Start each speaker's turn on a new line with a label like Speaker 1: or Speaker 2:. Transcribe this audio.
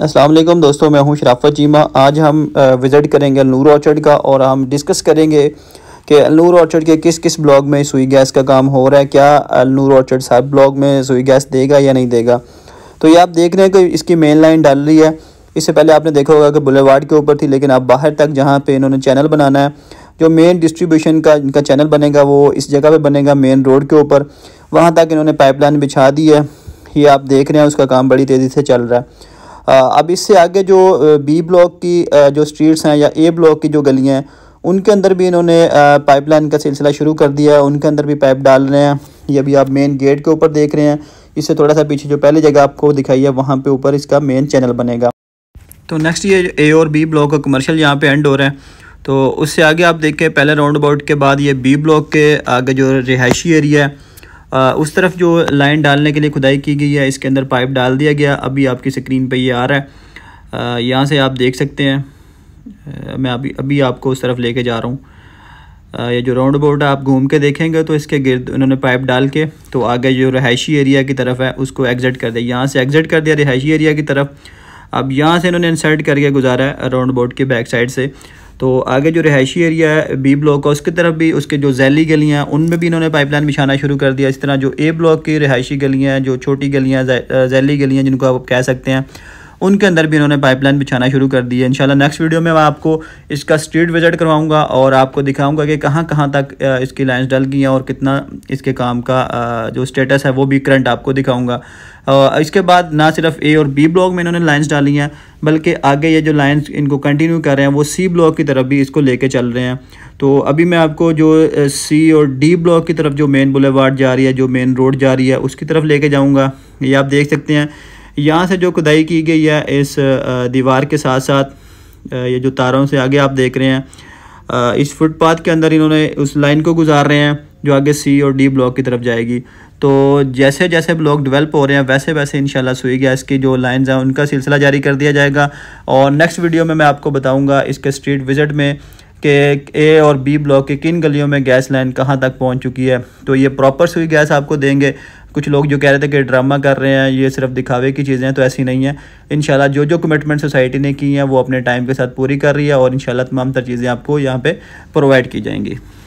Speaker 1: असलम दोस्तों मैं हूं शराफत जीमा आज हम विज़िट करेंगे अलनूर ऑर्चर्ड का और हम डिस्कस करेंगे कि अलनूर ऑर्चर्ड के किस किस ब्लॉक में सुई गैस का काम हो रहा है क्या अलनूर ऑर्चर्ड सब ब्लॉक में सुई गैस देगा या नहीं देगा तो ये आप देख रहे हैं कि इसकी मेन लाइन डाल रही है इससे पहले आपने देखा होगा कि बुलेवार्ड के ऊपर थी लेकिन आप बाहर तक जहाँ पर इन्होंने चैनल बनाना है जो मेन डिस्ट्रीब्यूशन का इनका चैनल बनेगा वो इस जगह पर बनेगा मेन रोड के ऊपर वहाँ तक इन्होंने पाइपलाइन बिछा दी है ये आप देख रहे हैं उसका काम बड़ी तेज़ी से चल रहा है अब इससे आगे जो बी ब्लॉक की जो स्ट्रीट्स हैं या ए ब्लॉक की जो गलियाँ हैं उनके अंदर भी इन्होंने पाइपलाइन का सिलसिला शुरू कर दिया है उनके अंदर भी पाइप डाल रहे हैं ये अभी आप मेन गेट के ऊपर देख रहे हैं इससे थोड़ा सा पीछे जो पहले जगह आपको दिखाई है वहाँ पे ऊपर इसका मेन चैनल बनेगा तो नेक्स्ट ये ए और बी ब्लॉक का कमर्शियल यहाँ पे एंड हो रहा है तो उससे आगे आप देखें पहले राउंड अबाउट के बाद ये बी ब्लॉक के आगे जो रिहायशी एरिया है उस तरफ जो लाइन डालने के लिए खुदाई की गई है इसके अंदर पाइप डाल दिया गया अभी आपकी स्क्रीन पर ये आ रहा है यहाँ से आप देख सकते हैं मैं अभी अभी आपको उस तरफ लेके जा रहा हूँ ये जो राउंड बोर्ड है आप घूम के देखेंगे तो इसके गिरद उन्होंने पाइप डाल के तो आगे जो रहायशी एरिया की तरफ है उसको एग्ज़िट कर दिया यहाँ से एग्ज़िट कर दिया रहायशी एरिया की तरफ अब यहाँ से इन्होंने इंसर्ट करके गुजारा है अराउंड बोर्ड के बैक साइड से तो आगे जो रिहायशी एरिया है बी ब्लॉक का उसकी तरफ भी उसके जो जैली गलियाँ हैं उनमें भी इन्होंने पाइपलाइन बिछाना शुरू कर दिया इस तरह जो ए ब्लॉक की रिहायशी गलियाँ हैं जो छोटी गलियाँ जैली गलियाँ जिनको आप कह सकते हैं उनके अंदर भी इन्होंने पाइपलाइन बिछाना शुरू कर दी है इनशाला नेक्स्ट वीडियो में मैं आपको इसका स्ट्रीट विजिट करवाऊँगा और आपको दिखाऊँगा कि कहाँ कहाँ तक इसकी लाइन्स डल गई हैं और कितना इसके काम का जो स्टेटस है वो भी करंट आपको दिखाऊँगा इसके बाद ना सिर्फ ए और बी ब्लॉक में इन्होंने लाइन्स डाली हैं बल्कि आगे ये जो लाइन्स इनको कंटिन्यू कर रहे हैं वो सी ब्लॉक की तरफ भी इसको लेके चल रहे हैं तो अभी मैं आपको जो सी और डी ब्लॉक की तरफ जो मेन बुलेवार्ड जा रही है जो मेन रोड जा रही है उसकी तरफ लेके जाऊँगा ये आप देख सकते हैं यहाँ से जो खुदाई की गई है इस दीवार के साथ साथ ये जो तारों से आगे आप देख रहे हैं इस फुटपाथ के अंदर इन्होंने उस लाइन को गुजार रहे हैं जो आगे सी और डी ब्लॉक की तरफ जाएगी तो जैसे जैसे ब्लॉक डेवलप हो रहे हैं वैसे वैसे इंशाल्लाह सुई गैस की जो लाइंस हैं उनका सिलसिला जारी कर दिया जाएगा और नेक्स्ट वीडियो में मैं आपको बताऊंगा इसके स्ट्रीट विज़िट में कि ए और बी ब्लॉक के किन गलियों में गैस लाइन कहाँ तक पहुँच चुकी है तो ये प्रॉपर सुई गैस आपको देंगे कुछ लोग जो कह रहे थे कि ड्रामा कर रहे हैं ये सिर्फ दिखावे की चीज़ें हैं तो ऐसी नहीं है इन जो जो कमिटमेंट सोसाइटी ने की हैं वो अपने टाइम के साथ पूरी कर रही है और इन तमाम तर चीज़ें आपको यहाँ पर प्रोवाइड की जाएंगी